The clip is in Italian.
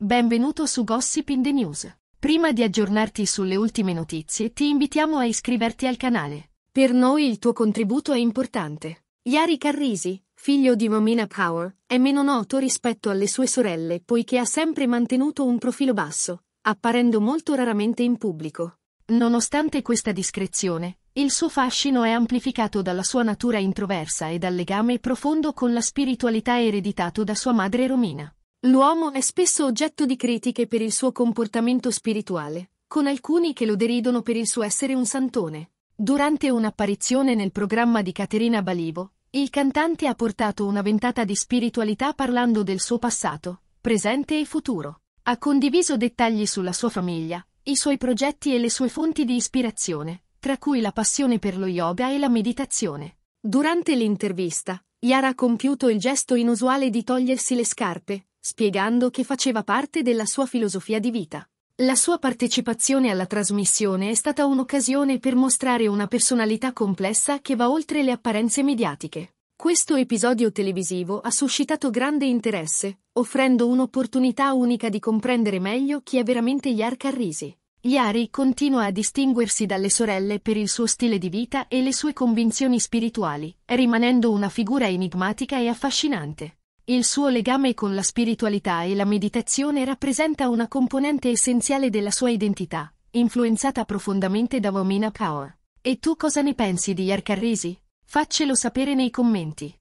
Benvenuto su Gossip in the News. Prima di aggiornarti sulle ultime notizie, ti invitiamo a iscriverti al canale. Per noi il tuo contributo è importante. Yari Carrisi, figlio di Romina Power, è meno noto rispetto alle sue sorelle poiché ha sempre mantenuto un profilo basso, apparendo molto raramente in pubblico. Nonostante questa discrezione, il suo fascino è amplificato dalla sua natura introversa e dal legame profondo con la spiritualità ereditato da sua madre Romina. L'uomo è spesso oggetto di critiche per il suo comportamento spirituale, con alcuni che lo deridono per il suo essere un santone. Durante un'apparizione nel programma di Caterina Balivo, il cantante ha portato una ventata di spiritualità parlando del suo passato, presente e futuro. Ha condiviso dettagli sulla sua famiglia, i suoi progetti e le sue fonti di ispirazione, tra cui la passione per lo yoga e la meditazione. Durante l'intervista, Yara ha compiuto il gesto inusuale di togliersi le scarpe, spiegando che faceva parte della sua filosofia di vita. La sua partecipazione alla trasmissione è stata un'occasione per mostrare una personalità complessa che va oltre le apparenze mediatiche. Questo episodio televisivo ha suscitato grande interesse, offrendo un'opportunità unica di comprendere meglio chi è veramente Yar Carrisi. Yari continua a distinguersi dalle sorelle per il suo stile di vita e le sue convinzioni spirituali, rimanendo una figura enigmatica e affascinante. Il suo legame con la spiritualità e la meditazione rappresenta una componente essenziale della sua identità, influenzata profondamente da Vomina Power. E tu cosa ne pensi di Yarkarrisi? Faccelo sapere nei commenti.